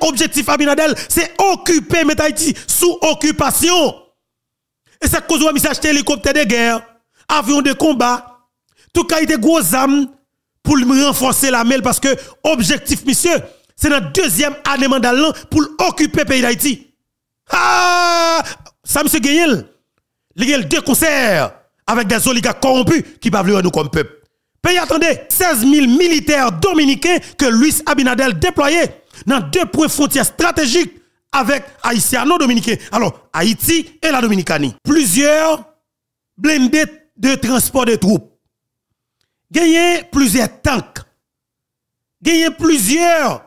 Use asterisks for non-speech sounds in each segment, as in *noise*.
objectif Abinadel, c'est occuper Haïti sous occupation. Et ça cause où s'est acheté hélicoptère de guerre, avion de combat, tout des gros armes pour renforcer la mêle parce que objectif monsieur, c'est notre deuxième année mandat pour occuper pays d'Haïti. Ah! Ça monsieur Gagnel, il y a deux concerts avec des oligarques corrompus qui veulent nous comme peuple. Pays attendez, 16 000 militaires dominicains que Luis Abinadel déployait dans deux points frontières stratégiques avec haïtiano-dominicain. Alors, Haïti et la Dominicanie. Plusieurs blindés de transport de troupes. Gagné plusieurs tanks. Gagné plusieurs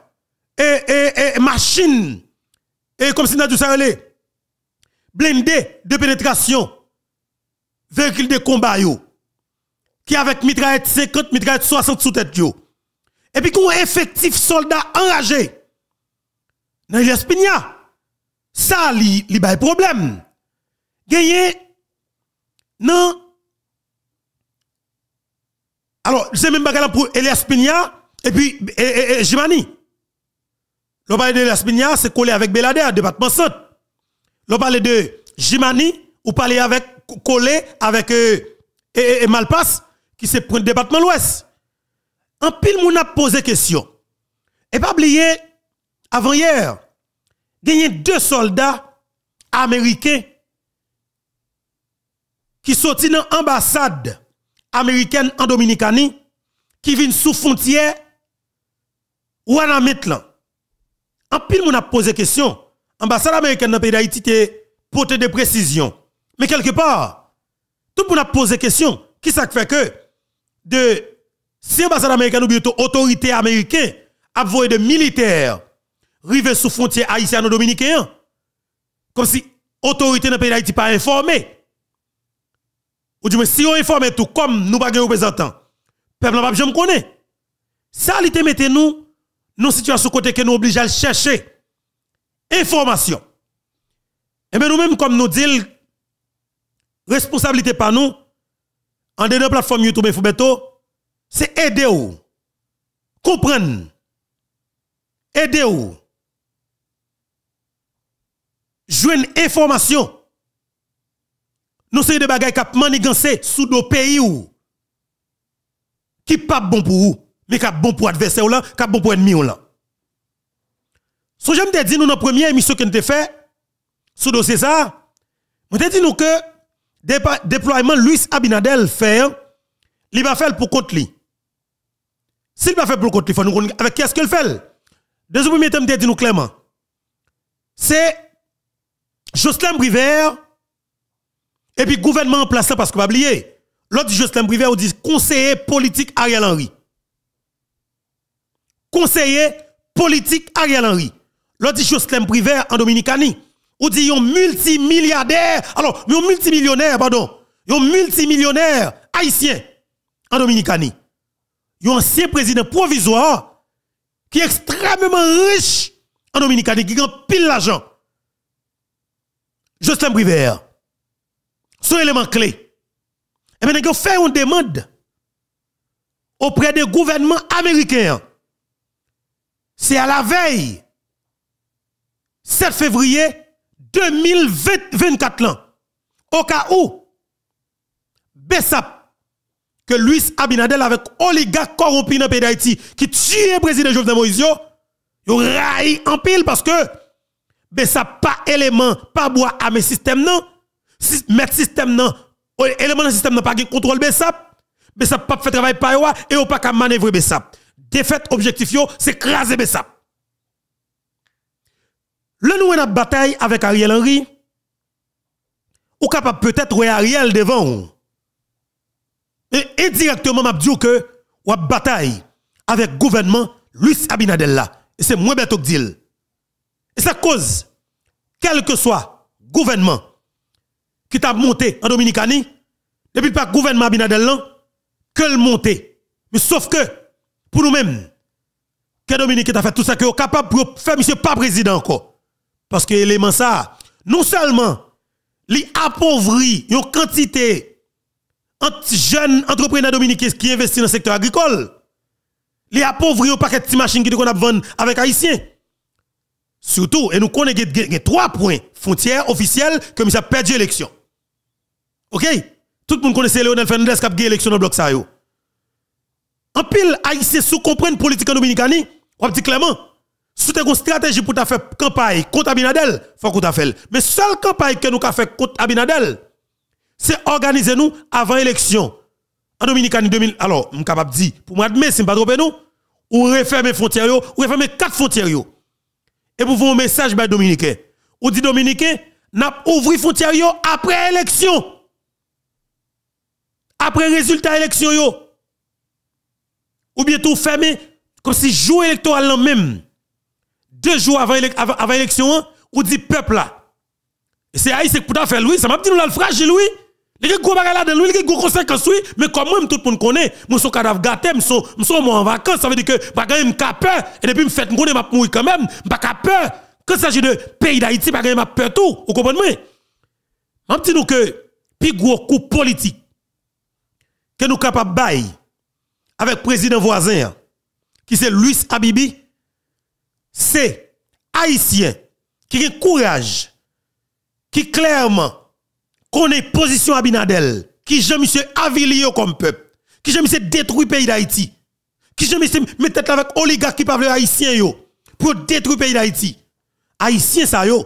eh, eh, eh, machines. Et comme si nous ça blindés de pénétration. Véhicules de combat. qui avec mitraillette 50, mitraillette 60 sous tête. Et puis qu'on effectif soldat enragé. Dans Pignat. ça li, li bay problème. Gagné non alors, sais même pas pour Elias Pinia et puis Jimani. L'on parle d'Elias Pinia, c'est collé avec Belader, département centre. L'on parle de Jimani, ou parler avec collé avec euh, Malpass, qui se prend département ouest. En pile, moun a posé question. Et pas oublier, avant hier, il y a deux soldats américains qui sont dans l'ambassade américaine en Dominicanie, qui viennent sous frontière, ou en Amitlan. En pile, moun a posé question. Ambassade américaine dans le pays d'Haïti est portée de précision. Mais quelque part, tout le monde a posé question. Qui ça fait que de si l'ambassade américaine ou bientôt autorité américaine a envoyé des militaires river sous frontière haïtienne dominicain comme si autorité dans pays d'Haïti pas informée. Ou du moins, si on informe tout, comme nous pas représentants, peuple n'a pas jamais connaît. Ça, été mettre nous, nos situations côté que nous obligés à chercher. Information. Et eh bien, nous-mêmes, comme nous disons, responsabilité par nous, en dedans plateforme YouTube et Foubeto, c'est aider ou. Comprendre. Aider ou. une information. Nous sommes des bagailles qui manigancé sous nos pays ou. Qui pas bon pour vous, mais qui bon pour l'adversaire, ou là, qui bon pour ennemi ou là. Ce que j'aime dire, nous, dans la première émission que nous avons fait, sous dossier ça, nous avons dit que que déploiement Luis Abinadel fait, hein, il va faire pour contre lui. S'il va faire pour le compte, il faut nous avec qui est-ce qu'il fait. Deuxième premier thème, dit nous clairement. C'est Jocelyn Briver et puis gouvernement en place parce qu'on va oublier. L'autre dit Jocelyn Briver, on dit conseiller politique Ariel Henry. Conseiller politique Ariel Henry. L'autre dit Jocelyn Briver en Dominicani. On dit un multimilliardaire, alors, un multimillionnaire, pardon, un multimillionnaire haïtien en Dominicanie un ancien président provisoire qui est extrêmement riche en Dominicaine qui a pile l'argent. Justin Privert. son élément clé. Et eh maintenant, il fait une demande auprès des gouvernements américains. C'est à la veille, 7 février 2024, au cas où, que Luis Abinadel avec oligarque corrompu dans le pays d'Haïti qui tue le président Jovenel Moïse, yo raille en pile parce que ben ça pas élément, pas bois à mes systèmes non. Si, mettre système non, oh, élément dans système n'a pas de contrôle ben, ça n'a ben, pas fait travail par et pas qu'à manœuvrer BESAP. Défaite objectif c'est craser BESAP. Le nous en bataille avec Ariel Henry, ou capable peut-être Ariel devant et indirectement, m'a dit que ou bataille avec le gouvernement Luis Abinadel Et c'est moins bête que Et ça cause, quel que soit le gouvernement qui t'a monté en Dominicanie, depuis pas gouvernement Abinadella, que le monter. Mais sauf que, pour nous-mêmes, que Dominique a fait tout ça que est capable pour faire monsieur pas président encore. Parce que l'élément ça, non seulement, il appauvrit une quantité jeunes entrepreneurs dominicains qui investissent dans le secteur agricole. Les appauvris au paquet de machines qui qu'on vendre avec haïtiens. Surtout, et nous connaissons trois points frontières officielles nous avons perdu l'élection. OK Tout le monde connaît Léonel Fernandez qui a gagné l'élection dans le bloc ça En pile haïtiens sous la politique dominicaine on dit clairement sous une stratégie pour ta faire campagne contre Abinadel, faut que ta fait. Mais seule campagne que nous avons fait contre Abinadel, c'est organiser nous avant l'élection. En Dominicaine 2000, alors, je suis capable de dire, pour moi si je ne pas trop nous, ou refermer frontières, ou refermer quatre frontières. Et pour vous un message ben bah, Dominicains, Ou dit Dominicain, n'a les frontières après l'élection. Après résultat l'élection. Ou bien tout fermer comme si jour électoral même. Deux jours avant, l'élection, hein, ou dit peuple là. Et c'est Haïti pour faire lui, ça m'a dit nous là le fragile lui. Il y a des il y a conséquences, mais comme moi, tout le monde connaît, je suis cadavre gâté, je suis en vacances, ça veut dire que bah, je n'ai pas peur, et depuis je fais, je suis mourir quand même, je n'ai pas peur. Quand il s'agit de pays d'Haïti, bah, je n'ai pas peur tout, vous comprenez? Je dis nous que, plus gros coup politique, que nous capables de bailler avec le président voisin, qui c'est Luis Abibi, c'est Haïtien qui a courage, qui clairement est position Abinadel, qui j'aime se avilio comme peuple, qui j'aime se détruit pays d'Haïti, qui j'aime se mettre avec oligarques qui parle haïtien pour détruire pays d'Haïti. Haïtien ça yo,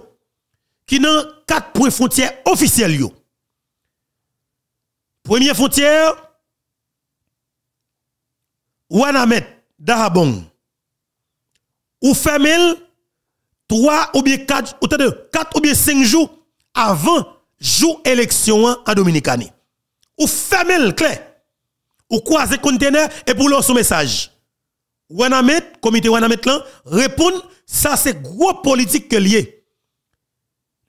qui n'ont quatre points frontières officielles. yo. Première frontière, Wanamet, Dahabon. Ou femelle, 3 ou bien 4, ou quatre ou bien 5 jours avant Joue élection en Dominicani. Ou fermez le clé. Ou croisez conteneur et pour leur son message. Wanamet, comité Wanamet là, répond, ça c'est gros politique que lié.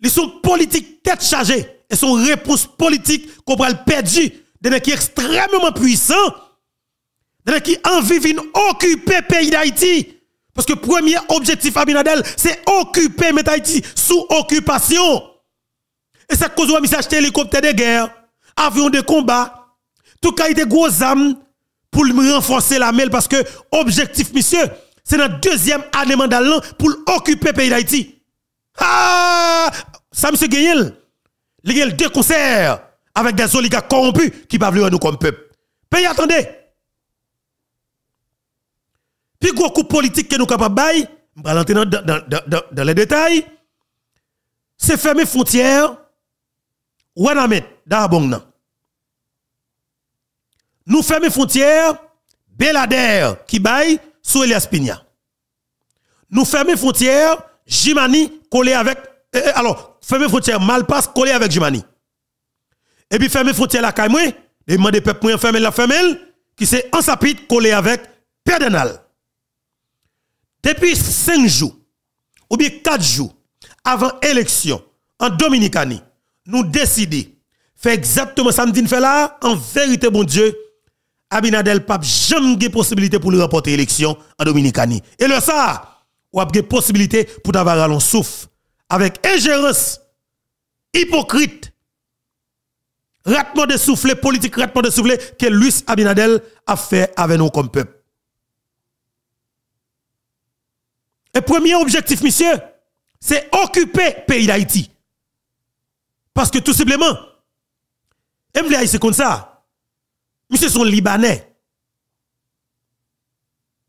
Ils sont politiques tête chargée et sont réponses politiques qu'on va perdu de qui extrêmement puissant, de qui envie une occuper pays d'Haïti. Parce que premier objectif à Abinadel, c'est occuper Haïti sous occupation. Et ça cause où acheté hélicoptère de guerre, avion de combat, tout cas il des gros armes pour renforcer la mêle parce que objectif monsieur, c'est notre deuxième année mandat pour occuper le pays d'Haïti. Ah! Ça monsieur Gagnel, il y a deux concerts avec des oligarques corrompus qui peuvent nous comme peuple. Pays attendez. Puis gros coup politique que nous capable bail, on dans, dans les détails. C'est fermer frontières ou en met dans nous fermons frontières Belader qui baille sous Elias nous fermons frontières Jimani collé avec alors fermons frontières Malpass collé avec Jimani et puis fermons frontières la Caïmoué et de peuple pour fermer la femelle qui s'est en sapite collé avec Pédenal depuis 5 jours ou bien 4 jours avant l'élection en Dominicanie nous décider, fait exactement ça me fait là, en vérité, bon Dieu, Abinadel Pape, jamais de possibilité pour lui remporter l'élection en Dominicanie. Et le ça, ou a une possibilité pour d'avoir un souffle avec ingérence, hypocrite, ratement de souffle, politique ratement de souffle que Luis Abinadel a fait avec nous comme peuple. Et premier objectif, monsieur, c'est occuper le pays d'Haïti. Parce que tout simplement, Mblé c'est comme ça. Monsieur son Libanais.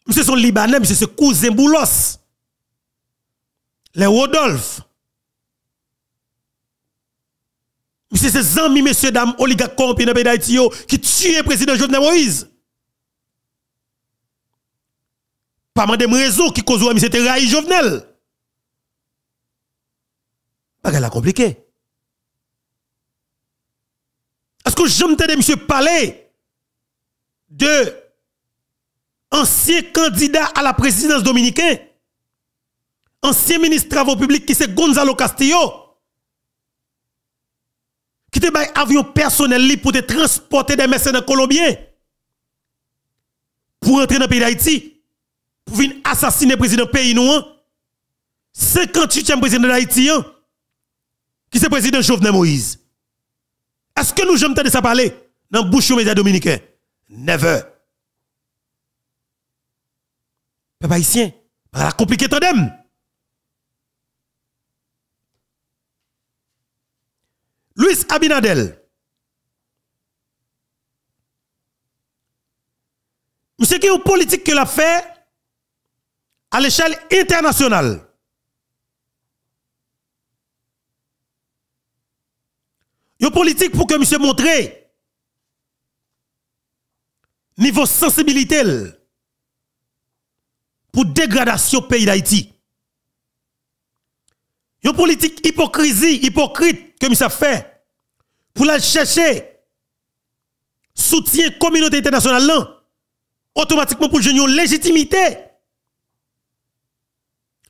Monsieur son Libanais, monsieur c'est cousin Boulos. Les Rodolphe. Monsieur ces amis, messieurs, dames, oligarques corrompus dans le qui tuent le président Jovenel Moïse. Pas mal de raisons qui causent monsieur Raï Jovenel. Pas la compliqué. Est-ce que j'aime de monsieur parler de ancien candidat à la présidence dominicaine, ancien ministre des Travaux publics qui c'est Gonzalo Castillo, qui te un avion personnel pour te transporter des mercenaires colombiens pour entrer dans le pays d'Haïti, pour venir assassiner le président pays nous, 58e hein? président d'Haïti, hein? qui c'est président Jovenel Moïse. Est-ce que nous tant de ça parler dans bouche aux médias dominicains Never. Papa haïtien, par la compliqué tandem. Luis Abinadel. qu'il y a une politique qu'il a fait à l'échelle internationale. Yo politique pour que monsieur montre niveau sensibilité pour dégradation pays d'Haïti. Une politique hypocrisie, hypocrite que monsieur fait pour la chercher soutien communauté internationale là automatiquement pour une légitimité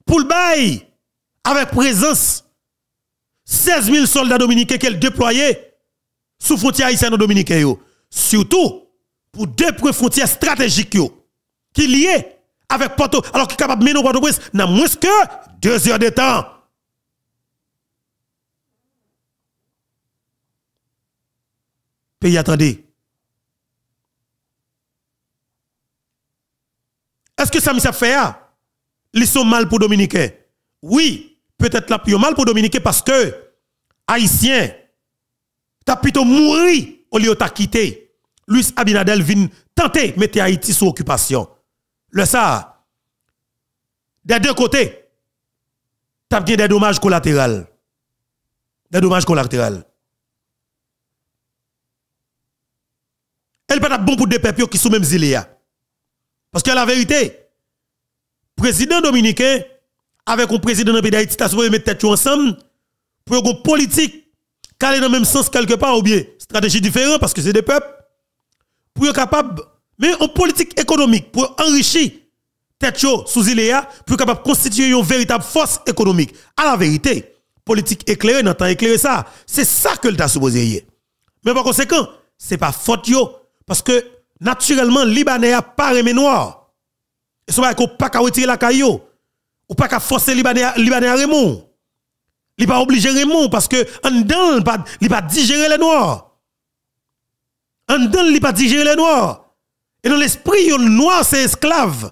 pour le bail avec présence 16 000 soldats dominicains qu'elle déployait sous frontière haïtienne Dominicains. Surtout pour deux frontières stratégiques qui liées avec Porto, alors qui est capable de mener Port-au-Prince dans moins que deux heures de temps. Pays, attendez. Est-ce que ça me fait? Ils sont mal pour Dominicains. Oui, peut-être la plus mal pour Dominique parce que Haïtien, as plutôt mourir au lieu de quitter. Luis Abinadel vient tenter de mettre Haïti sous occupation. Le ça, des deux côtés, t'as bien des dommages collatéraux. Des dommages collatéraux. Elle peut être bon pour des peuples qui sont même zilés. Hein. Parce que la vérité, président dominicain, avec un président d'un pays d'Haïti, tu as mettre tête ensemble pour une politique qui dans le même sens quelque part ou bien stratégie différente parce que c'est des peuples pour être capable mais en politique économique pour enrichir tête sous Iléa pour capable constituer une véritable force économique à la vérité politique éclairée n'entend éclairer ça c'est ça que as supposé y mais par conséquent Ce n'est pas faute parce que naturellement libanais a pas noir et ce pas qu'on pas retirer la caillou ou pas qu'à forcer Libanais à Raymond. Il pas obligé Raymond parce que en dedans, il pas digérer les noirs. En dedans, il pas digérer les noirs. Et dans l'esprit, yon noir c'est esclave.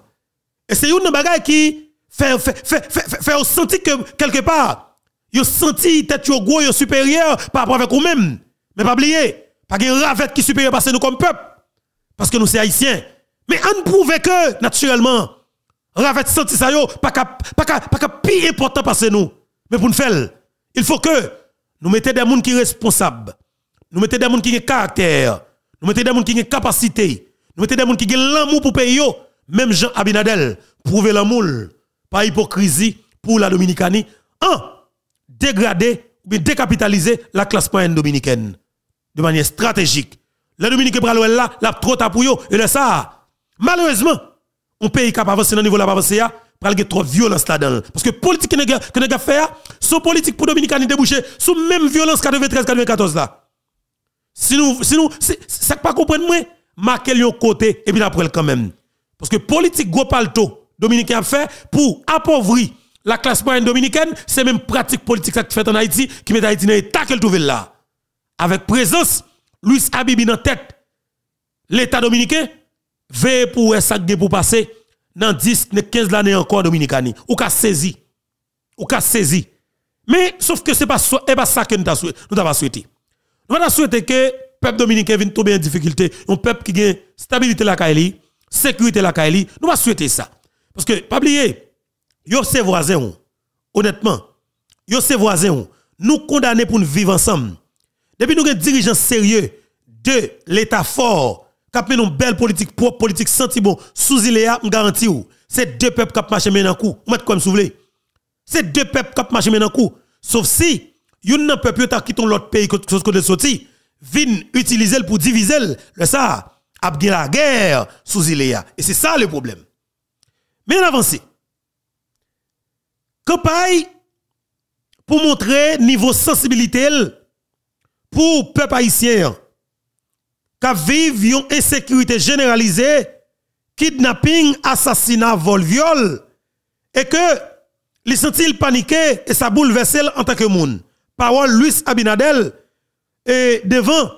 Et c'est une bagarre qui fait fait fait fait, fait sentir que quelque part, yo senti tête yo gros, yo supérieur par rapport avec vous-même. Mais pas oublier, pas de ravette qui supérieur parce que nous comme peuple parce que nous c'est haïtiens. Mais on prouve que naturellement senti ça yo, pas qu'à pi important parce nous. Mais pour nous faire, il faut que nous mettons des gens qui sont responsables. Nous mettons des gens qui ont caractère. Nous mettons des gens qui ont capacité. Nous mettons des gens qui ont l'amour pour payer. Même Jean Abinadel, prouver l'amour, Pas hypocrisie pour la Dominicanie. Un, dégrader ou décapitaliser la classe moyenne dominicaine de manière stratégique. La Dominique pralouella, là, la trop yo et le ça. Malheureusement, on pays qui avancer dans niveau là pas avancer pral gen trop violence là-dedans parce que politique que nèg fait son politique pour dominicain déboucher sous même violence 93 94 là si nous si nous ça pas comprendre moi marquer yon côté et puis après quand même parce que politique gros palto dominicain a fait pour appauvrir la classe moyenne dominicaine c'est même pratique politique ça qui fait en Haïti qui met Haïti dans l'état qu'elle trouve là avec présence Luis Abibi dans tête l'état dominicain veillez pour ça de pour passer dans 10 15 années encore dominicani ou ka saisi ou ka saisi mais e sauf que c'est pas pas ça que nous avons souhaité nous avons souhaité que peuple dominicain vienne tomber en difficulté un peuple qui gagne stabilité la caille sécurité la caille e nous avons souhaité ça parce que pas oublier yo ses voisins honnêtement yo ses voisins nous condamnés pour nous vivre ensemble depuis nous avons dirigeants sérieux de l'état fort Cap mené une belle politique propre, politique senti bon. Sous Iléa, vous garantis ou. C'est deux peuples qui marchent maintenant coup. Mettez quoi vous voulez C'est deux peuples qui marchent maintenant coup. Sauf si yon nan peuple qui quitté l'autre pays chose que de sorti, vin utiliser pour diviser le ça. A la guerre sous Iléa et c'est ça le problème. Mais on avance. Campagne pour montrer niveau sensibilité pour peuple haïtien qui vivent une insécurité généralisée, kidnapping, assassinat, vol, viol, et que les sentent paniquer et ça bouleverse en tant que monde. Parole Luis Abinadel devant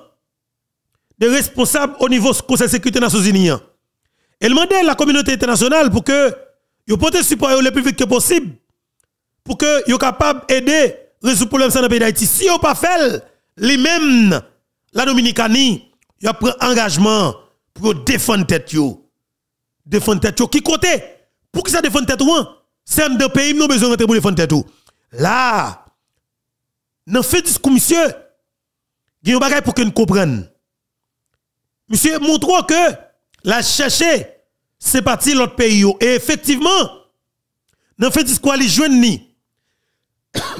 des responsables au niveau du Conseil de sécurité des Nations Unies. Elle à la communauté internationale pour que vous portez support le plus vite que possible pour que vous capable d'aider résoudre le problème dans la pays d'Haïti. Si vous ne pas fait, les mêmes, la Dominicanie, il a pris engagement pour défendre tête yo. Défendre tête yo. Qui côté Pour qui ça défendre tête C'est un de pays, nous besoin de pour défendre tête ou. Là, dans fait discours, monsieur, il y a un pour que nous Monsieur, montre que la chercher, c'est parti l'autre pays. Et effectivement, dans fait discours, les jeunes ni.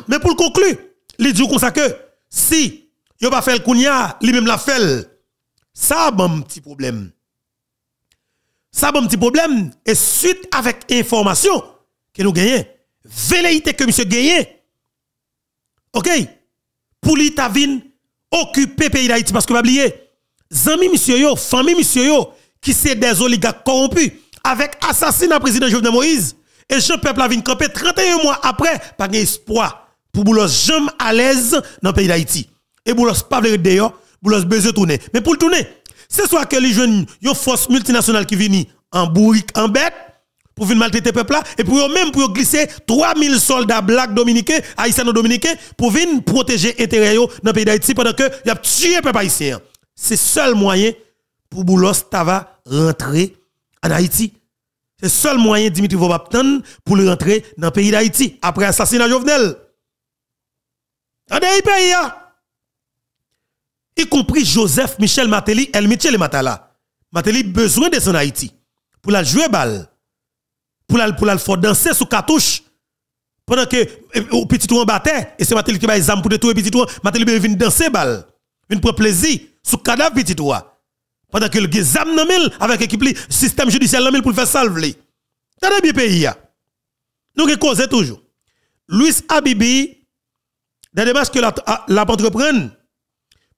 Mais pour conclure, les dit comme ça que si, yo pas fait le kounya, lui même la fait ça a un petit problème. Ça a un petit problème. Et suite avec information que nous gagnons, velléité que monsieur gagne, ok, pour l'Itavine occuper pays d'Haïti parce que vous pas oublié, amis monsieur yo, famille monsieur yo, qui c'est des oligarques corrompus, avec assassinat président Jovenel Moïse, et je Peuple a vint camper 31 mois après, pas espoir. pour Boulos jamais à l'aise dans le pays d'Haïti. Et Boulos pas de d'ailleurs les besoin tourner. Mais pour le tourner, c'est soit que les jeunes, les force multinationale qui viennent en bourrique, en bête, pour venir maltraiter le peuple là, et pour eux-mêmes, pour glisser 3000 soldats blancs dominicains, haïtiens-dominicains, pour venir protéger l'intérêt dans le pays d'Haïti pendant que y a tué le peuple haïtien. C'est le seul moyen pour Boulos Tava rentrer en Haïti. C'est le seul moyen Dimitri Vobaptan pour rentrer dans le pays d'Haïti après l'assassinat Jovenel. En pays, hein y compris Joseph Michel Matéli, El Michel Matala. Matéli besoin de son Haïti pour la jouer balle, pour la pour faire danser sous cartouche pendant que euh, au petit en battait et c'est Matéli qui va les pour détruire petit tour, Matéli ben vient danser balle, vient pour plaisir sous cadavre petit Pendant que le gizam nan avec l'équipe, le système judiciaire nan pour faire salver. T'as bien pays Nous qui causons toujours. Louis Abibi dans des matchs que la, ah, la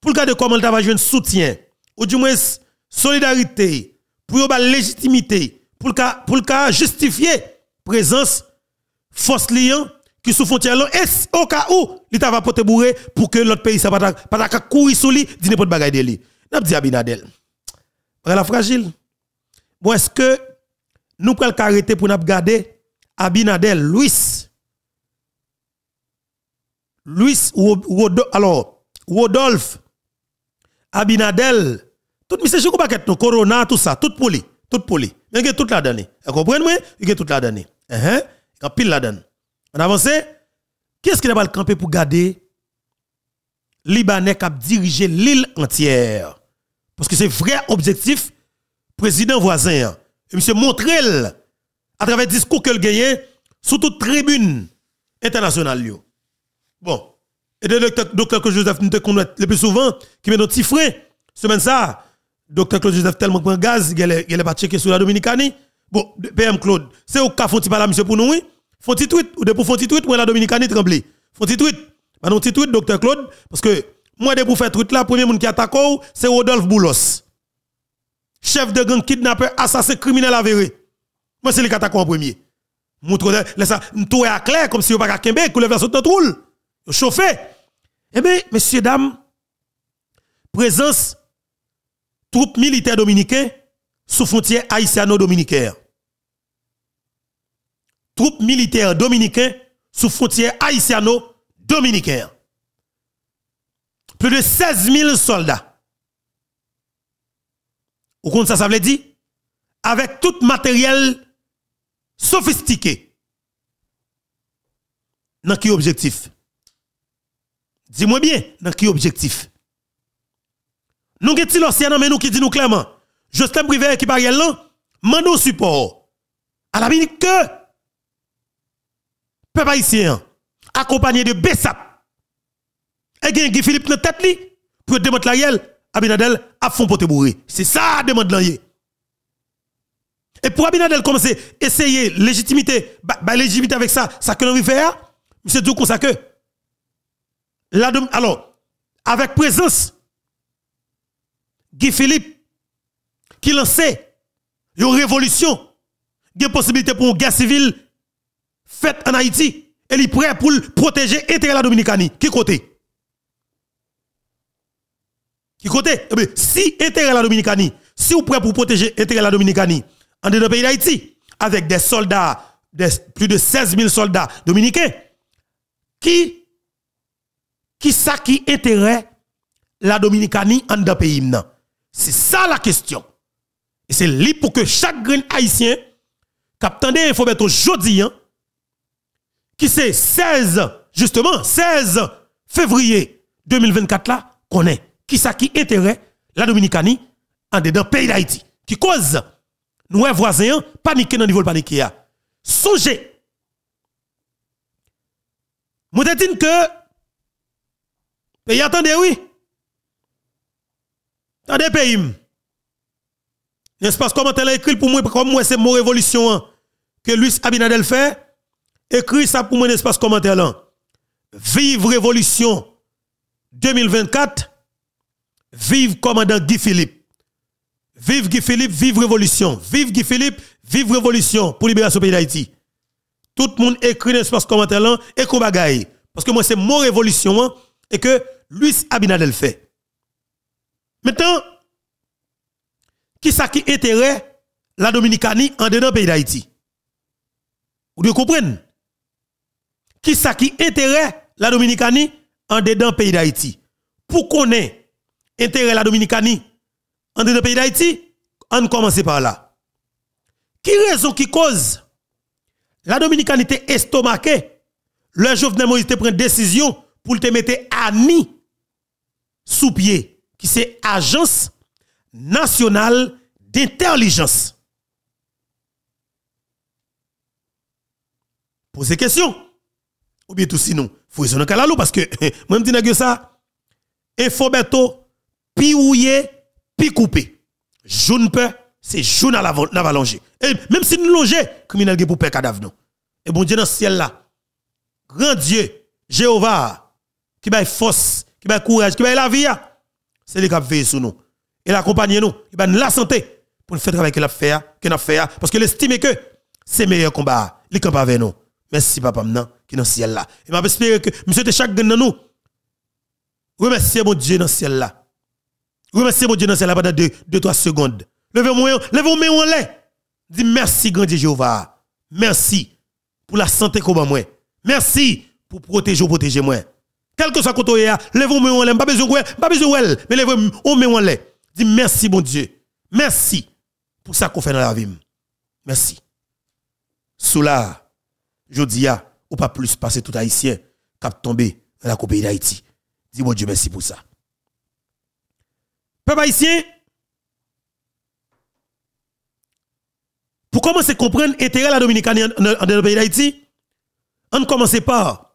pour le cas de comment elle joué un soutien, ou du moins solidarité, pour la légitimité, pour le cas pour justifier présence force liant qui sous frontière Est-ce au cas où l'État va porter bourré pour que l'autre pays ne pas pas courir sur lui dit n'importe bagaille de lui n'a dit Abinadel la fragile bon est-ce que nous pouvons arrêter pour nous garder Abinadel Louis Louis alors Rodolphe Abinadel, tout monsieur Chico est corona tout ça, tout poli, tout poli. Il y a toute la donne. Vous comprenez Il y a toute la donne. Uh-huh. Il pile la donne. On avance. est ce qu'il n'a pas le camper pour garder Libanais qui a dirigé l'île entière Parce que c'est vrai objectif président voisin. Et monsieur Montrel à travers discours que a gagné sous toute tribune internationale. Bon, et le docteur Claude Joseph, nous te connaissons le plus souvent, qui met nos petits frein. Semaine ça, docteur Claude Joseph tellement prend gaz, il est pas checké sur la Dominicanie. Bon, PM Claude, c'est au cas font-il pas monsieur pour nous, oui? Font-il tweet, ou de pour font-il tweet, moi, la Dominicanie tremblé. Font-il tweet? Bah non, tweet, docteur Claude, parce que moi, de pour faire tweet là, premier monde qui attaque, c'est Rodolphe Boulos. Chef de gang, kidnappeur, assassin, criminel avéré. Moi, c'est lui qui en premier. Montre, laisse ça, tout est à clair, comme si vous pas qu'à Québec, ou le verre Chauffé. Eh bien, messieurs, dames, présence troupes militaires dominicaines sous frontières haïtiano dominicaines. Troupes militaires dominicaines sous frontières haïtiano dominicaines. Plus de 16 000 soldats. Vous comprenez ça, ça veut dire? Avec tout matériel sophistiqué. Dans qui objectif? Dis-moi bien, dans qui objectif Nous avons l'ancien mais nous qui dit nous clairement, Justin Privé qui parle là, mando support. À la minute que peuple haïtien accompagné de Bessap et Guy Philippe dans tête li pour la à Abinadel à fond te bourrer. C'est ça demande là. Et pour Abinadel commencer essayer légitimité, bah, bah, légitimité avec ça, ça que l'on veut faire, monsieur coup ça que alors, avec présence, Guy Philippe, qui lançait une révolution, une possibilité pour une guerre civile faite en Haïti, et il est prêt pour protéger l'intérêt de la Dominicanie. Qui côté Qui côté eh Si l'intérêt de la Dominicanie, si vous prêt pour protéger l'intérêt de la Dominicanie, en dehors pays d'Haïti, avec des soldats, plus de 16 000 soldats dominicains, qui qui ça qui intérêt la Dominicanie en dans pays C'est ça la question. Et c'est là pour que chaque grain haïtien qui il faut mettre aujourd'hui hein, qui c'est 16 justement 16 février 2024 là qu'on est qui ça qui intérêt la Dominicanie en dedans pays d'Haïti qui cause nous voisins paniquer dans le niveau panique hein? songez moi te dis que Pays, attendez, oui. Attendez, pays. N'est-ce pas écrit pour moi, comme moi, c'est mon révolution hein, que Luis Abinadel fait? Écrit ça pour moi, dans commentaire. pas Vive révolution 2024. Vive commandant Guy Philippe. Vive Guy Philippe, vive révolution. Vive Guy Philippe, vive révolution pour libération pays d'Haïti. Tout le monde écrit, dans commentaire là, et qu'on bagaille. Parce que moi, c'est mon révolution, hein, et que Luis Abinadel fait. Maintenant, qui ça qui intérêt la Dominicanie en dedans pays d'Haïti? Vous comprenez? Qui ça qui intérêt la Dominicanie en dedans pays d'Haïti? Pour connaître intérêt la Dominicanie en dedans pays d'Haïti, on commence par là. Qui raison qui cause la Dominicanie était estomacée le jeune Moïse prend décision pour te mettre à ni sous pied, qui c'est Agence nationale d'intelligence. Posez question. Ou bien tout sinon, faut raisonner kalalou parce que *laughs* moi je dis que ça info beto pi ouye, pi coupé. Jaune peur, c'est jaune à la valange. Et même si nous loger criminel pour peur cadavre Et bon Dieu dans le ciel là. Grand Dieu, Jéhovah qui bail force qui le courage, qui va la vie, hein. c'est lui qui veille sur nous. Il accompagne nous, il a la santé pour nous faire travail qu'il a fait, qu'il a fait, parce qu'il estime que c'est le meilleur combat, il combat avec nous. Merci papa maintenant qui est dans le ciel là. Et m'a espéré que monsieur de chaque dans nous. Remerciez mon Dieu dans le ciel là. Remerciez mon Dieu dans le ciel là pendant 2 3 secondes. Levez moi, levez moi en l'air. Dis merci grand Dieu Jéhovah. Merci pour la santé qu'on moi. Merci pour protéger protéger moi. Quel que soit côté, vous moi on l'air, pas besoin de pas besoin de mais lève-moi on Dis merci, bon Dieu. Merci pour ça qu'on fait dans la vie. Merci. Sous là, je dis, ou pas plus passer tout haïtien a tombé dans la pays d'Haïti. Dis bon Dieu merci pour ça. Peuple haïtien, pour commencer à comprendre l'intérêt de la Dominicaine dans le pays d'Haïti, on ne commence pas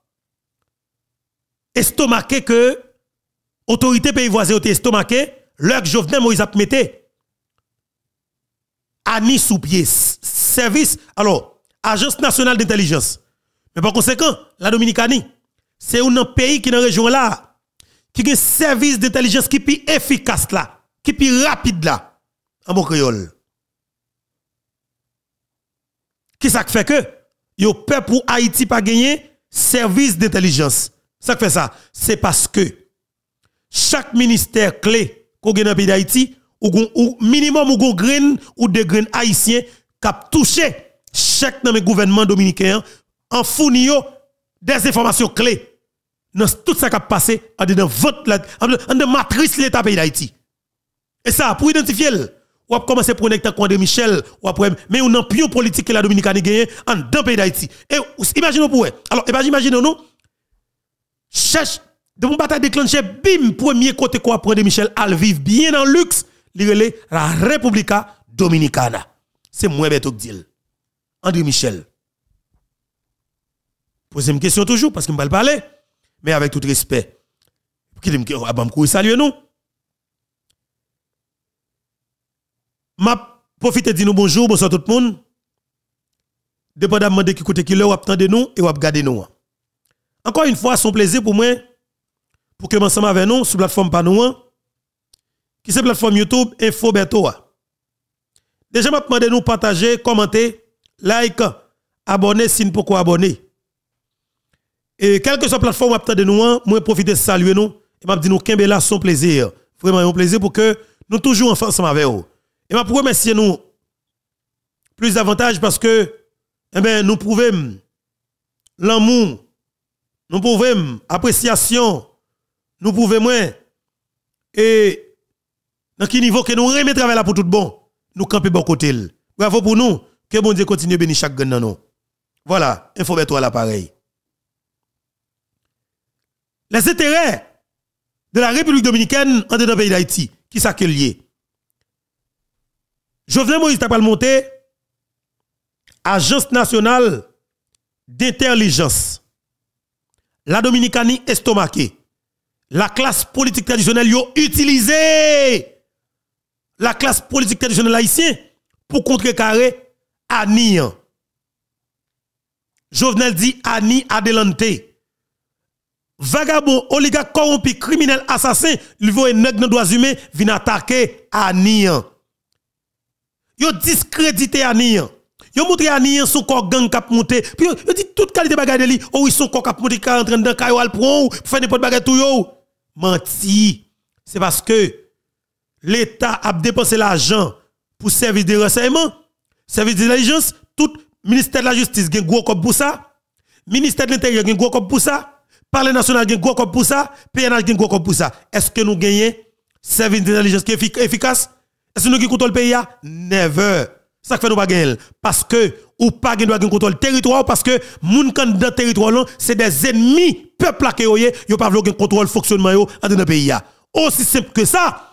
estomacé que autorité pays voisin ont l'heure leur Jovenel Moïse a mis Annie sous pied Service, alors, Agence nationale d'intelligence. Mais par conséquent, la Dominicanie, c'est un pays qui est dans la région là, qui a un service d'intelligence qui est plus efficace là, qui est plus rapide là, en bon créole. Qui ça fait que, Le peuple pour Haïti pas gagner service d'intelligence. Ça fait ça, c'est parce que chaque ministère clé qu'on a dans le pays d'Haïti, ou, minimum ou grain ou de green haïtien qui a touché chaque dans gouvernement dominicain en fournissant des informations clés dans tout ça qui a passé en dedans vote en de matrice l'état pays d'Haïti. Et ça pour identifier ou a commencé prendre connecter quoi de Michel ou mais on a de politique que la dominicaine a en dans pays d'Haïti. Et imaginez pour alors imaginez nous cherche, de mon bataille déclenchée, bim, premier côté quoi prend de Michel Alviv, bien en luxe, il la Republica Dominicana. C'est moi, Beto Gdil. André Michel. Posez une question toujours, parce que je ne parler, mais avec tout respect. Qui me ah, saluer nous? M'a profite de nous bonjour, bonsoir tout le monde. Dépendamment de qui côté qui vous attendez nous et vous garder nous. Encore une fois, son plaisir pour moi, pour que ensemble avec nous sur la plateforme Panouan, hein. qui c'est plateforme YouTube Info hein. Déjà, je demandé nous partager, commenter, like, abonner si pourquoi abonner. Et quelle que soit la plateforme, vous de nous, hein, moi profiter de saluer nous et m'a dit nous qu'un là son plaisir. Vraiment un plaisir pour que nous toujours ensemble avec vous. Et m'a remercier nous plus davantage parce que eh ben, nous prouvons l'amour nous pouvons appréciation, nous pouvons moins. Et dans quel niveau que nous remettons la là pour tout bon, nous camper bon côté. Bravo pour nous, que bon Dieu continue de bénir chaque gagne nous. Voilà, info à l'appareil. Les intérêts de la République dominicaine en dedans pays d'Haïti, qui s'accueillent. Jovenel Moïse pas monter monté Agence nationale d'intelligence la Dominicanie estomacée. La classe politique traditionnelle yo utilisé la classe politique traditionnelle haïtienne pour contrecarrer Annie. Jovenel dit Annie Adelante. Vagabond, oligarque corrompu, criminel, assassin, lui voit un nègre dans droits humains, vient attaquer Annie. ont discrédité Annie. Yo montré à Nien son corps gang cap monté. Puis yo dit toute qualité bagaille de li, oh ils son corps cap en 40 30 dans caillou al pour faire n'importe bagaille tout yo. Menti. C'est parce que l'État a dépensé l'argent pour service de renseignement, service d'intelligence, tout ministère de la justice gen gros cop pour ça. Ministère de l'Intérieur gen gros kop pour ça. Parlement national gen gros cop pour ça, PNH gen gros kop pour ça. Est-ce que nous gagnons service d'intelligence qui est efficace Est-ce que nous qui contrôlons le pays Never. Ça fait nous pas Parce que, ou pas de contrôle territoire, parce que, moun kan dans territoire, c'est des ennemis, peuple qui ne yo pas contrôler contrôle fonctionnement yo, dans pays Aussi simple que ça,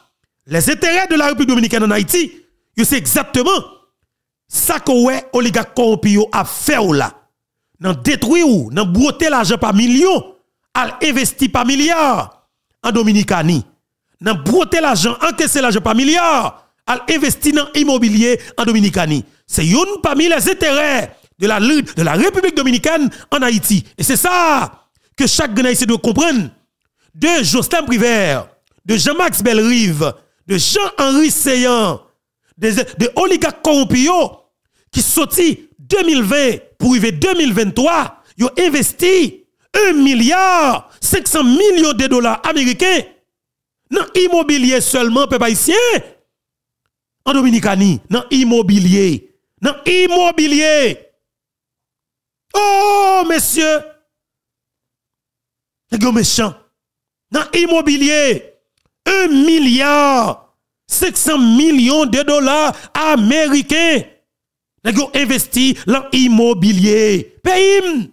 les intérêts de la République dominicaine en Haïti, yo c'est exactement ça que ouais, oligarque corrompu a fait ou là. Nan détruit ou, nan broter l'argent par million, Al investi par milliard en Dominicanie. Nan broter l'argent, encaisser l'argent par milliard à investir dans l'immobilier en Dominicanie. C'est une parmi les intérêts de la, de la République dominicaine en Haïti. Et c'est ça que chaque Haïtien doit comprendre. De Jocelyn Privert, de Jean-Max Bellerive, de Jean-Henri Seyan, de, Oligak oligarques qui sorti 2020 pour arriver 2023, ils ont investi 1 milliard 500 millions de dollars américains dans l'immobilier seulement, peuple haïtien en Dominicanie, dans l'immobilier. Dans l'immobilier. Oh, messieurs. gars méchant. Dans l'immobilier, 1 milliard 500 millions de dollars américains. gars investi dans l'immobilier. moi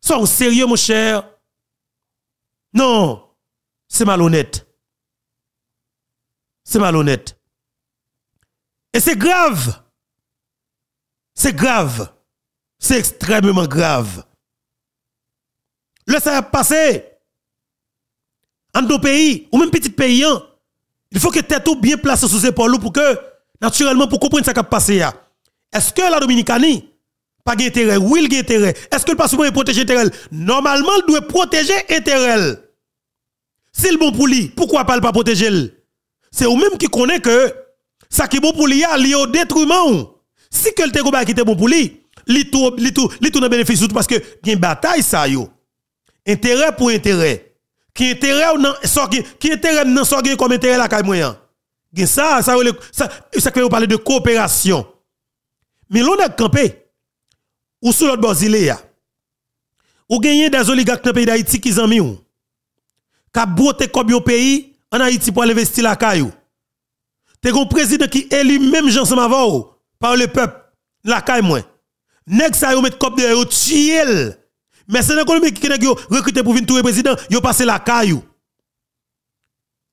Sont sérieux, mon cher. Non, c'est malhonnête. C'est malhonnête. Et c'est grave. C'est grave. C'est extrêmement grave. Le ça a passé. En nos pays, ou même petit pays, hein. il faut que tu tout bien placé sous épaules pour que, naturellement, pour comprendre ce qui a passé. Hein. Est-ce que la Dominicanie pas d'intérêt? Oui, il a intérêt. Est-ce que le passeport est protégé Normalement, il doit protéger intérêt. le bon pour lui, pourquoi pas le pas protéger? C'est vous même qui connaît que ça qui est bon pour lui, il est au détriment. Si quelqu'un combat qui était bon pour lui, il tout li tout li tout bénéfice parce que une bataille ça yo. Intérêt pour intérêt. Qui intérêt ou non so qui qui intérêt non so comme intérêt la caille moyen. Gen ça ça ça ça que vous parler de coopération. Mais l'on a campé ou sous l'autre bord Ou gagné des oligarques dans pays d'Haïti qui zami ou. Ka broté comme pays en Haïti pour investir la caille T'es un président qui élit même Jean avant par le peuple. La caille moins. Nèg ça yo met cop de yon Mais c'est économique qui a recruté pour venir le président, yon passe la caille.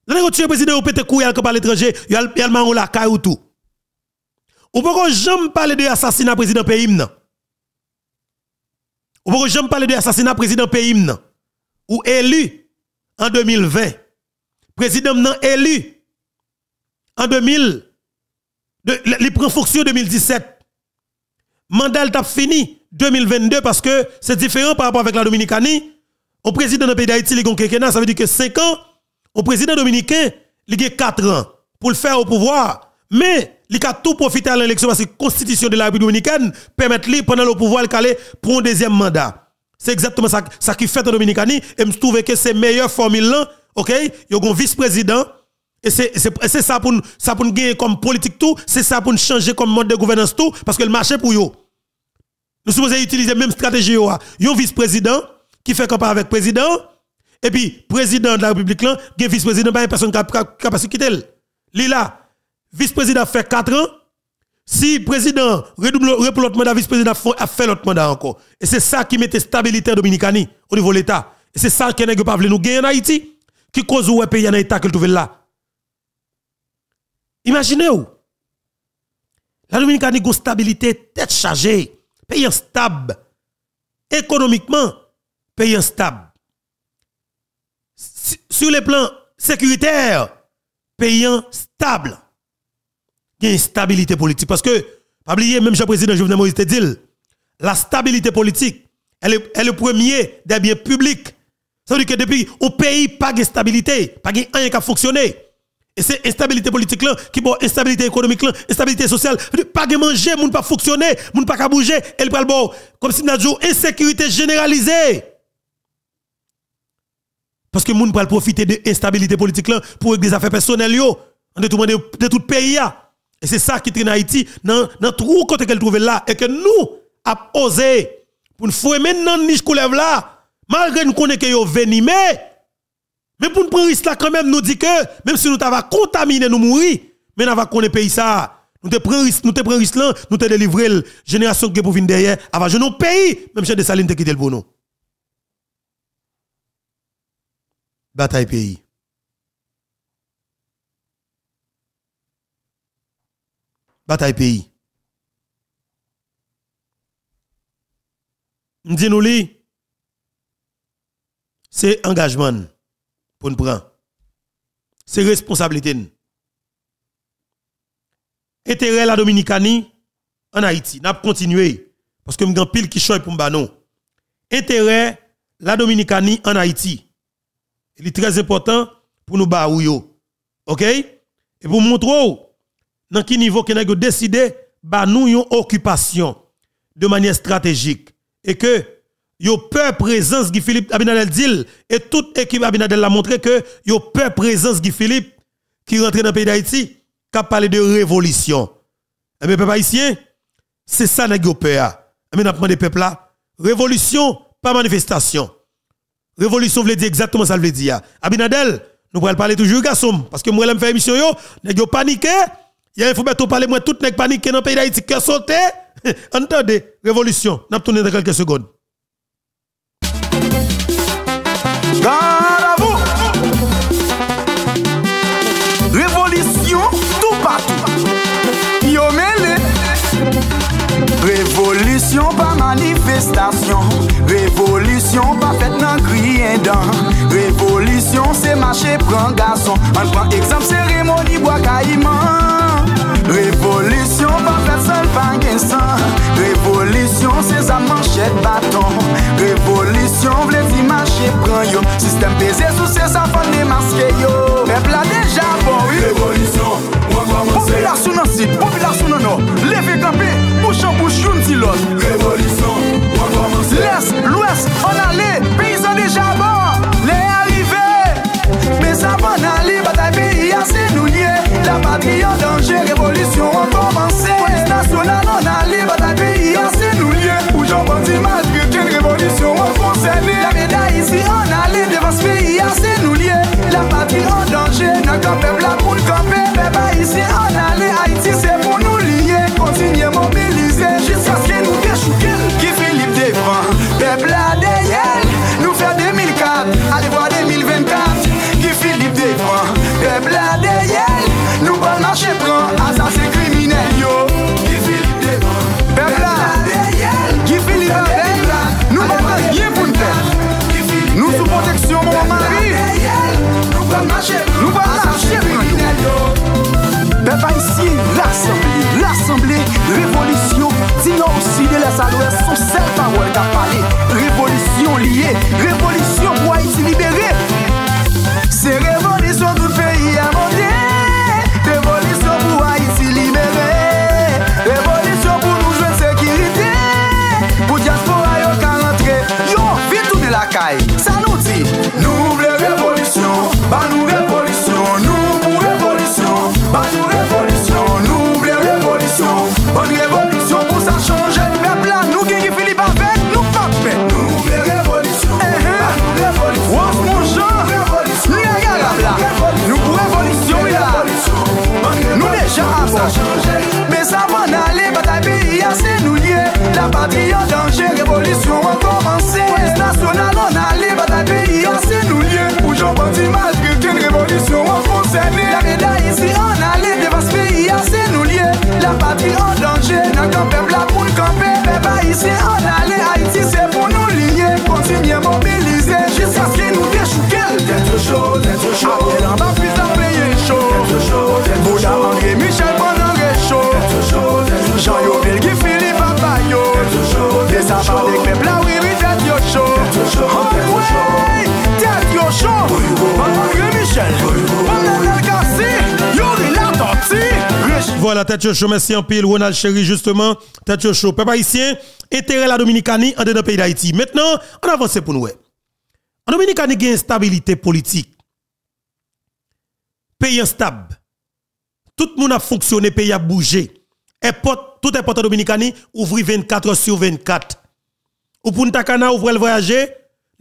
Là nèg le président yo pété couille à l'étranger, yon yon man la caille ou tout. Ou que jamais parler de assassinat président pays non. Ou que jamais parler de assassinat président pays Ou élu en 2020. Président non élu en 2000, Il prend fonction 2017. Mandat t'a fini 2022 parce que c'est différent par rapport avec la Dominicanie. Au président de pays d'Haïti, il a ça veut dire que 5 ans. Au président dominicain, il a 4 ans pour le faire au pouvoir. Mais il a tout profité à l'élection parce que la constitution de la République dominicaine permet lui pendant le pouvoir pour un deuxième mandat. C'est exactement ça, qui fait en Dominicanie et je trouve que c'est la meilleure formule OK, il y a un vice-président et c'est ça pour nous pour gagner comme politique tout, c'est ça pour nous changer comme mode de gouvernance tout, parce que le marché pour eux. Nous supposons utiliser même stratégie. un hein. vice-président qui fait comparer avec le président, et puis président de la République, là, vice-président, pas une personne qui a capacité de quitter. Lila, vice-président fait 4 ans, si le président redouble l'autre mandat, vice-président a fait l'autre mandat encore. Et c'est ça qui mettait stabilité en Dominicanie au niveau de l'État. Et c'est ça qui nous pas voulu nous gagner en Haïti, qui cause où pays en État que trouve là. Imaginez-vous. La Dominicaine a une stabilité tête chargée. Pays stable. Économiquement, pays instable. Sur le plan sécuritaire, pays stable. Il y a une stabilité politique. Parce que, pas oublier, même Jean-Président Jovenel Moïse te dit, la stabilité politique, elle est, elle est le premier des biens publics. Ça veut dire que depuis, au pays, pas de stabilité, pas de rien qui a fonctionné. Et c'est instabilité politique là, qui bon instabilité économique là, instabilité sociale. Pas de manger, moun pas fonctionner, moun pas bouger, elle parle bon. Comme si nous une insécurité généralisée. Parce que moun pas profiter de l'instabilité politique là pour des affaires personnelles yo, en détournant de tout pays là. Et c'est ça qui traîne Haïti dans dans trou côté qu'elle trouve là et que nous a osé pour nous fouer maintenant niche coulev là malgré nous connaît que yo venimé mais pour nous prendre risque là, quand même, nous dit que, même si nous avons contaminé, nous mourir, mais nous avons connu pays ça. Nous te prenons risque, nous te risque là, nous te délivré la génération qui est pour venir derrière, avant je nous pays, même si de salines te quitte le nous Bataille pays. Bataille pays. nous li, c'est engagement pour nous prendre. C'est responsabilité. Intérêt la Dominicanie en Haïti. N'a continué. Parce que grand pile qui choy pour nous. Intérêt la Dominicanie en Haïti. Il est très important pour nous baouyo. OK? Et pour montrer oh, dans quel niveau que nous décidé bah nous occupation de manière stratégique et que yo peur présence Guy Philippe Abinadel dit et toute équipe Abinadel l'a montré que yo peur présence Guy Philippe qui rentre dans le pays d'Haïti qui a parlé de révolution. Et eh bien, peuple c'est ça qu'ils yo peur. Et eh bien, demandé peuple là, révolution, pas manifestation. Révolution veut dire exactement ça veut dire. Abinadel, nous pouvons parler toujours garçon parce que moi l'aime faire émission yo, nèg yo paniqué, il faut mettre parler moi tout nèg paniqué dans le pays d'Haïti qui sauté. *laughs* Entendez, révolution, n'a tourné dans quelques secondes. Ganda vou Révolution Tou pa tou Yo me le Révolution pa manifestasyon Révolution pa fèt nan kriye dan Révolution se mache pran gason An pran exam seremoni wakayman Révolution pa Pan gen san Revolisyon, se zaman chet baton Revolisyon, vle ti manche pran yo Sistem peze sou se zavan de maske yo Mè plan de japon Revolisyon, wak waman se Popilarsou nan si, popularsou nan no Leve kampè, bouchan bouchoun ti lon Revolisyon, wak waman se Les, l'ouest, an ale Pe y zan de japon, lè alive Mè zavan an li Batay pe y asenou ye La patria, danje, revolisyon Veya se nou liye, la papi an danje Nè kon pep la poun kon pep Beba isi an ale Haitise Vivo La patri an danje, revolisyon an komanse Polis nasyonal an ale, batal peyi an senou liye Poujou bantim alge, ten revolisyon an fon sene La meda isi an ale, devans peyi an senou liye La patri an danje, nan kanpev la pou n'kampen Pev a isi an ale, haiti se pou nou liye Kontinye mobilize, jisanske nou dechoukel Tetre chou, tetre chou, apelan ah, ba pizan playe chou Tetre chou, tetre chou, bouda manke michel bonan rechou Tetre chou, tetre chou, janyo bilkou ça va avec ah ah Michel, Voilà, tête yo merci en pile, Ronald Chéri, justement. Tête peuple haïtien, la Dominicanie, en dedans pays d'Haïti. Maintenant, on avance pour nous. En Dominicanie, il y a une stabilité politique. Pays instable. Tout le monde a fonctionné, pays a bougé. pote tout est portes dominicani ouvri 24 sur 24. Ou Punta Cana ouvre le voyager,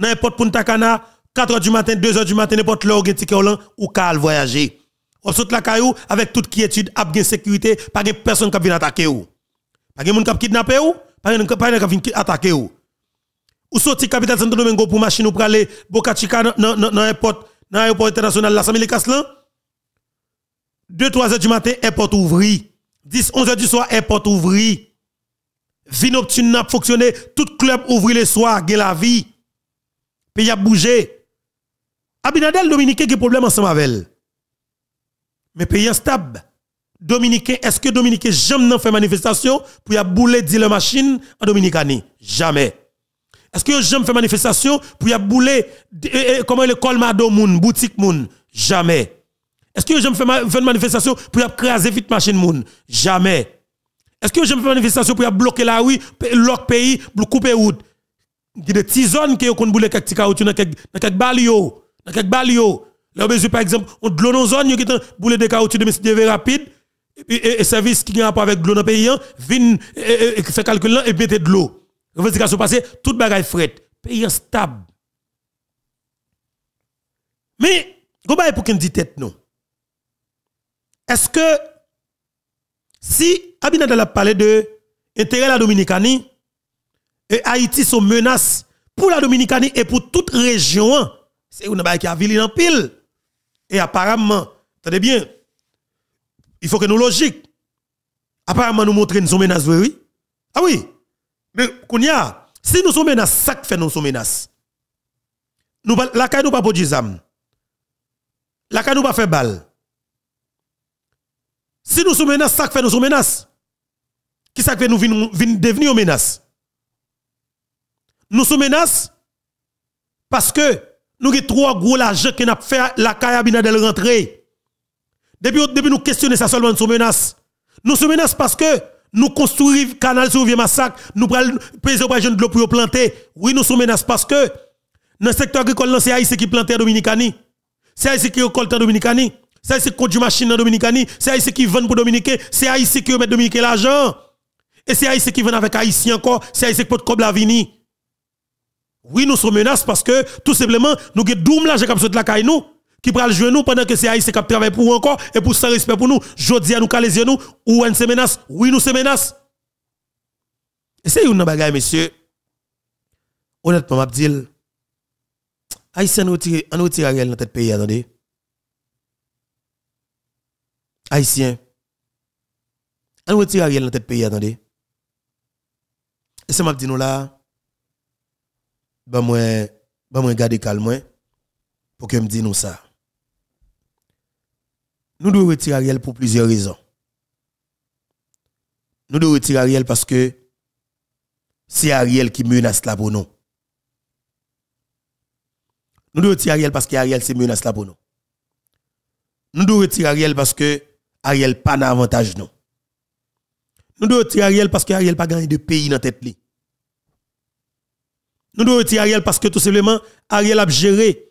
n'importe Punta Cana 4h du matin, 2 heures du matin, n'importe l'heure, ou kal voyager. Ou saute la caillou avec toute quiétude, a sécurité, pas gen personne qui vient attaquer ou. Pas gen moun qui kidnapper ou, pas gen personne qui vient attaquer ou. Ou sorti capitale Santo Domingo pour machine ou aller Boca Chica dans l'aéroport international la Samile Caslan. 2-3 heures du matin, aéroport ouvri. 10, 11 heures du soir, airport ouvri. Vin obtune n'a fonctionné. Tout club ouvri le soir, gagne la vie. Pays a bougé. Abinadel Dominicain qui problème ensemble avec elle. Mais pays instable. stable. est-ce que Dominicain jamais n'a fait manifestation pour y a boulé dealer machine en Dominicanie? Jamais. Est-ce que jamais fait manifestation pour y a boulé, eh, eh, comment le colmado Moun, boutique Moun? Jamais. Est-ce que j'aime faire une manifestation pour craser vite machine moun Jamais. Est-ce que j'aime faire une manifestation pour bloquer la rue, l'autre pays, pour couper route Il y a des zones qui ont bouler quelques petits caoutchouc dans quelques balio, dans quelques balio. Là, par exemple, on de nos zones qui ont bouler des caoutchouc de MCDV rapide et, service qui a rapport avec l'eau dans le pays, hein, viennent faire calcul et mettre de l'eau. Revendication passé, toute bagaille fret. Pays stable. Mais, comment est pour qu'on dit tête non est-ce que si Abinadel a parlé de intérêt à la Dominicanie et Haïti sont menaces pour la Dominicanie et pour toute région, c'est une bail qui a ville en pile. Et apparemment, tenez bien, il faut que nous logiques. Apparemment, nous montrer nous sommes menaces, oui. Ah oui. Mais, Kounia, si nous sommes menaces, ça fait nous sommes menaces. Nous, la caille nous pas pour zam. La caille nous pas fait balle. Si nous sommes menaces, ça fait nous sommes menaces. Qui ça fait nous devenir menace Nous sommes menaces parce que nous avons trois gros l'argent qui n'a fait la carabine de rentrer. Depuis, depuis nous questionnons ça seulement, nous sommes menaces. Nous sommes menaces parce que nous construisons canal sur vieux massacre, nous prenons les pays de l'eau pour planter. Oui, nous sommes menaces parce que dans le secteur agricole, c'est Haïti qui plante Dominicani. C'est Haïti qui en Dominicani. C'est ici qui conduit machine dans Dominicani, c'est ici qui vendent pour Dominiquer c'est ici qui met Dominiquer l'argent. Et c'est ici qui vient avec Haïtien encore, c'est ici qui peut comme la vini. Oui, nous sommes menaces parce que tout simplement, nous avons doum l'argent qui saute la caille nous, qui prend le jeu nous pendant que c'est Haïtien qui travaille pour nous encore et pour sans respect pour nous. Jodi à nous yeux nous, ou en se menace, oui, nous sommes menaces. Et c'est une bagaille, monsieur. Honnêtement, je dis, Haïtien nous tire, nous tire dans notre pays, attendez. Haïtien, on retire Ariel dans tête pays, attendez. Et ce m'a dit nous là, je moi, moi garder calme pour que me dise ça. Nous devons retirer Ariel pour plusieurs raisons. Nous devons retirer Ariel parce que c'est Ariel qui menace la pour nous. Nous devons retirer Ariel parce que Ariel c'est menace là pour nous. Nous devons retirer Ariel parce que Ariel pas d'avantage non. Nous devons retirer Ariel parce que Ariel pas gagné de pays dans tête Nous devons retirer Ariel parce que tout simplement Ariel a géré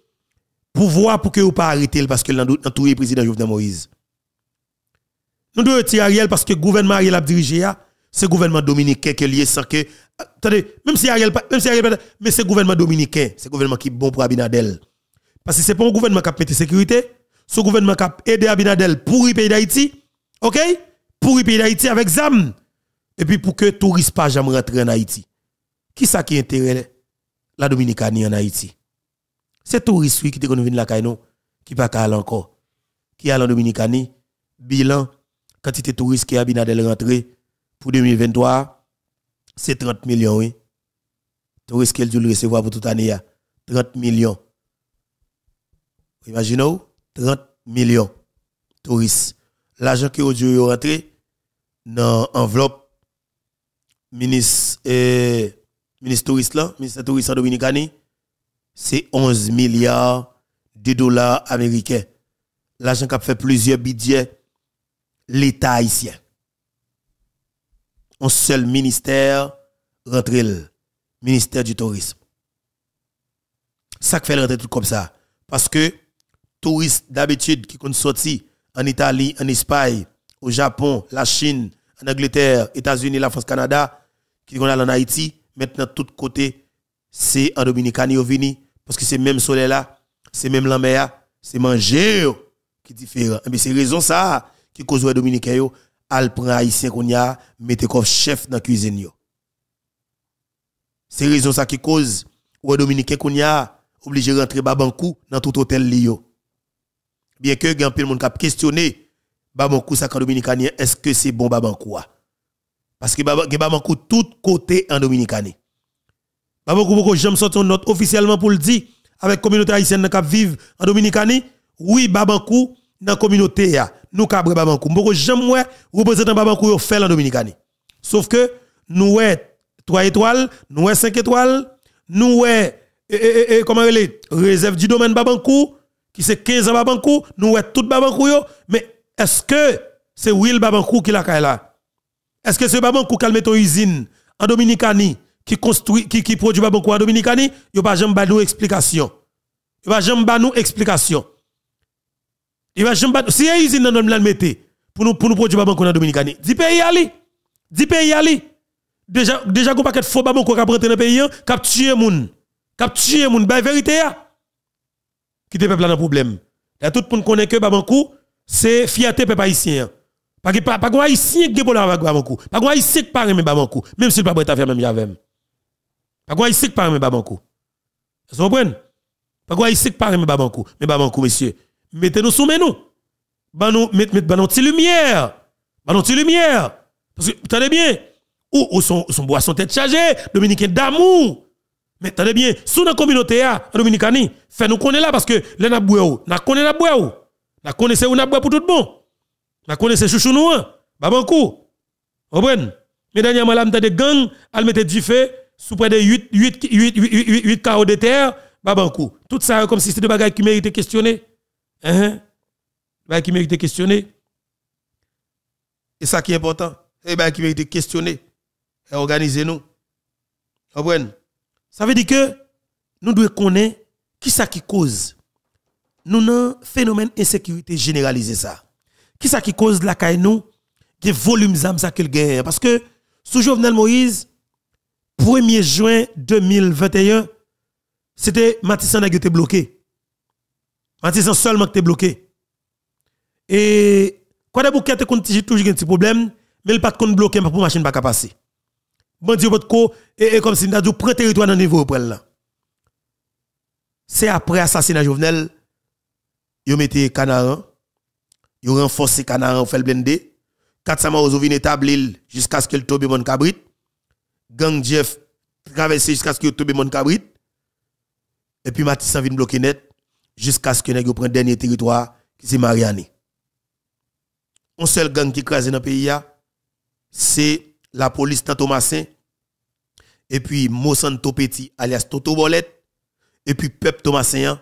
pouvoir pour que vous pas arrêter parce que le président Jovenel Moïse. Nous devons retirer Ariel parce que le gouvernement Ariel a dirigé ah, c'est gouvernement dominicain qui est lié sans que ah, attendez même si Ariel même si mais c'est gouvernement dominicain, c'est gouvernement qui est bon pour Abinadel. Parce que c'est pas un gouvernement qui a pété sécurité, ce gouvernement qui a aidé Abinadel pour le pays d'Haïti, OK Pour le pays d'Haïti avec ZAM. Et puis pour que les touristes pas jamais rentrent en Haïti. Qui ça qui intéresse la Dominicanie en Haïti C'est touristes qui venus de la Kaino qui pas aller encore. Qui est en Dominicanie, bilan, quantité de touristes qui Abinadel rentré pour 2023, c'est 30 millions. Oui. Touristes qu'elle dû recevoir pour toute année, 30 millions. Imaginez-vous 30 millions de touristes. L'argent qui est rentré dans l'enveloppe ministre euh, ministre touriste là, ministre dominicani, c'est 11 milliards de dollars américains. L'argent qui a fait plusieurs budgets l'État haïtien. Un seul ministère rentre le ministère du tourisme. Ça fait rentrer tout comme ça parce que touristes d'habitude qui sont sortis en Italie, en Espagne, au Japon, la Chine, en Angleterre, États-Unis, la France, Canada, qui sont allés en Haïti, maintenant tout côté, c'est en Dominicani au vini, parce que c'est même soleil là, c'est même la mer, c'est manger qui est différent. Mais eh c'est raison ça qui cause les Dominicains yo, al prend haïtien qu'on y a, chef dans la cuisine yo. C'est raison ça qui cause les Dominicains qu'on y a, obligé de rentrer dans tout hôtel li yo bien que grand pile monde a questionné Babankou ça dominicanien est-ce que c'est bon Babankou parce que Babankou tout côté en dominicanien Babankou beaucoup j'aime sortir note officiellement pour le dire avec communauté haïtienne qui vivent en dominicanie oui Babankou dans communauté ya nous cabre Babankou beaucoup j'aime ouais représentant Babankou fait en dominicanie sauf que nous ouais 3 étoiles nous ouais 5 étoiles nous ouais comment elle est réserve du domaine Babankou qui c'est 15 ans Babankou, nous sommes tous Babankou mais est-ce que c'est Will Babankou qui l'a là? Est-ce que c'est Babankou qui a mis usine en Dominicani, qui construit, qui, qui produit Babankou en Dominicani? Il n'y a pas de explication. Il n'y a pas de explication. Il va jamais si y a une usine dans le mettez pour nous pour nous produire babanco en Dominicani. 10 pays ali. 10 pays ali. Déjà déjà qu'on qu'être faux babanco qui a dans le pays, capture hein, a tué moun. Qui a moun, ben vérité ya. Hein qui te peuple dans problème. tout le monde connaît que Babankou, c'est fierté peuple haïtien. Pas pas pas haïtien qui avec Babankou. Pas a haïtien qui parle même Babankou, même si pas prêt à faire même j'avais. Pas quoi haïtien qui parle même Babankou. Vous comprenez Pas quoi haïtien qui parle même Babankou, mais Babankou monsieur, mettez-nous sous nous. Ban nous mettez nous lumière. Ban lumière. Parce que attendez bien, ou, ou son, son boisson tête chargée, dominicain d'amour. Mais tenez bien, sous la communauté, hein, en Dominicanie, faites-nous connaître là parce que les nabouéo, nous connaissons nabouéo. Nous connaissons nabouéo pour tout bon. N'a Nous chouchou nous, babankou. Vous comprenez? Mais dernièrement, là, des gang, elle mettait du feu sous près de 8, 8, 8, 8, 8 carreaux de terre, babankou. Tout ça, comme si c'était des bagages qui méritaient questionner. Hein? hein? Bagages qui méritaient questionner. Et ça qui est important, et bagages qui méritaient questionner. Et organiser nous. Vous comprenez? Ça veut dire que nous devons connaître qui ça qui cause. Nous avons un phénomène d'insécurité généralisé ça. Qui ça qui cause la caille nous qui volume ça qu'il gagne parce que sous Jovenel Moïse 1er juin 2021 c'était Matissan qui était bloqué. Matissan seulement qui était bloqué. Et quand y avez toujours un petit problème mais il pas de bloqué pour machine pas passer bandi votre co et, et comme si nous le territoire dans le niveau là. C'est après assassinat Jovenel, ils mettent Canaran, ils ils Canaran, fait le blender. 400 morts établir jusqu'à ce qu'il tombe mon cabrit. Gang Jeff traversé jusqu'à ce qu'il tombe mon cabrit. Et puis Matissan vient bloquer net jusqu'à ce que prennent le dernier territoire qui c'est Mariani. Un seul gang qui crase dans le pays, c'est la police dans Thomasin, et puis Mosanto Petit alias Toto Bolet... et puis peuple Thomasin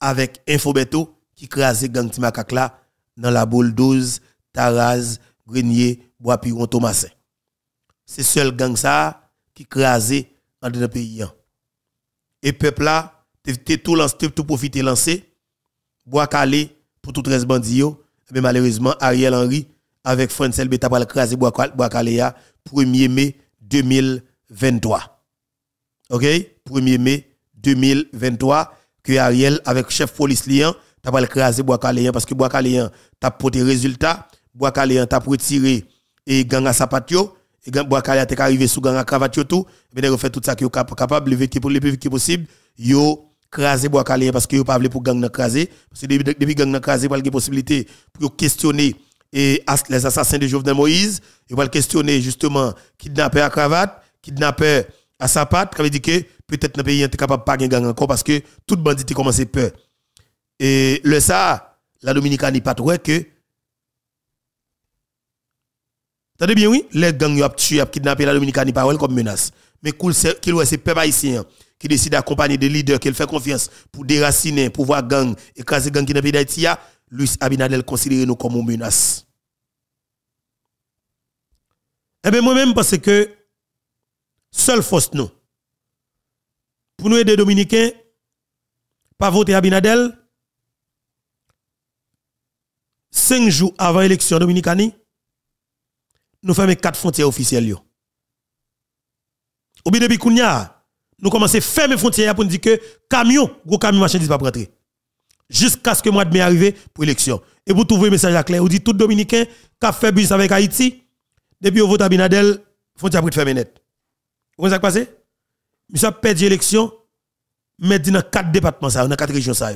avec Infobeto qui crase gang Timakakla... dans la boule 12... Taraz, Grenier, Bois-Piron, Thomasin. C'est seul gang ça qui crase dans le pays. Hein. Et peuple là, tout lancé, tout profité lancé, bois calé pour tout 13 bandits, mais malheureusement Ariel Henry avec Francel Beta pour crasé... bois calé 1er mai 2023. OK 1er mai 2023 que Ariel avec chef police liant t'a pas écrasé bois parce que bois caléen t'a porté résultat, bois caléen t'a retiré et gang à sapatio et gang bois caléen t'est arrivé sous gang à cravatio tout, mais fait tout ça qui est capable lever qui pour le plus vite possible, yo craser bois caléen parce que yo pas pour gang craser parce que depuis gang craser pas les possibilité pour questionner et les assassins de Jovenel Moïse. ils vont questionner justement kidnapper à cravate, kidnapper à sapate, qui veut dit que peut-être le pays pas capable de pas gagner encore parce que tout bandit commence à peur. Et le ça, la Dominicaine n'est pas trouvé que. T'as bien, oui, les gangs ont tué, ont kidnappé la Dominicaine n'est pas comme menace. Mais cool, c'est le peuple haïtien hein, qui décide d'accompagner des leaders qu'il fait confiance pour déraciner, pour voir gang, écraser gang qui dans le pays d'Haïti Luis Abinadel considère nous comme une menace. Eh bien, moi-même, parce que seule force nous, pour nous aider Dominicains, pas voter Abinadel, cinq jours avant l'élection dominicaine, nous fermons quatre frontières officielles. Ou bien depuis nous commençons à fermer les frontières pour nous dire que camion, gros camion, machin, ne pas rentrer jusqu'à ce que moi de mai arrive pour l'élection. Et vous trouvez un message à clair. Vous dites tout Dominicain qui a fait bus avec Haïti, depuis au vote Abinadel, faut dire de faire net. Vous voyez ce qui passé? Monsieur a perdu l'élection, mais dans quatre départements, dans quatre régions. Ça,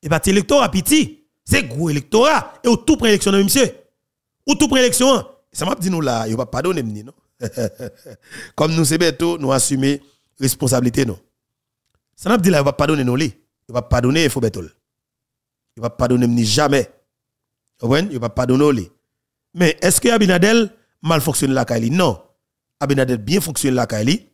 et bien, électorat petit, c'est gros électorat. Et vous tout prend l'élection monsieur. Ou tout prend élection. Hein? Ça m'a dit nous là, il va pas pardonner, non? *laughs* Comme nous, c'est bientôt, nous assumer responsabilité, non? Ça m'a dit là, il va pardonner nous. Il va pardonner, il faut Il va pardonner ni jamais. Vous Il va pardonner. Mais est-ce que Abinadel mal fonctionne la Kaili? Non. Abinadel bien fonctionne la Kali.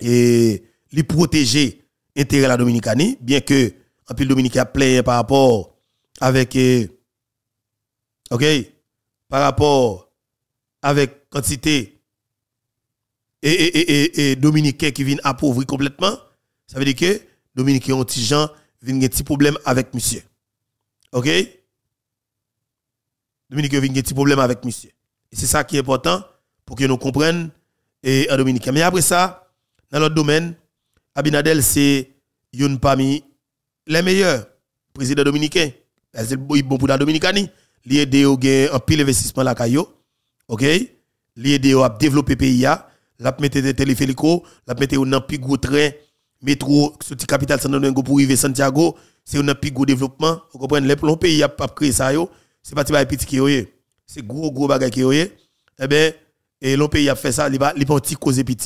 Et lui protéger l'intérêt la Dominicanie, bien que en pile Dominique a plein par rapport avec. Euh, OK? Par rapport avec quantité et, et, qui vient appauvrir complètement. Ça veut dire que Dominicain on petit gens, vient un petit problème avec monsieur. OK Dominicain a un petit problème avec monsieur. Et c'est ça qui est important pour que nous comprennent et en Dominique. Mais après ça, dans l'autre domaine, Abinadel c'est une parmi les meilleurs présidents dominicains. C'est le bon pour la Dominique. Il aide au un pile investissement la caillou. OK Li aide développé développer pays a, la mettre des téléphériques, la a un plus gros train métro, ce c'est un Domingo pour arriver Santiago, c'est un plus gros développement. Vous comprenez, les plans pays, a pas créé ça, c'est pas petit qui est, c'est gros, gros bagage qui est. Eh bien, et l'on pays a fait ça, il a pas de petit causer petit.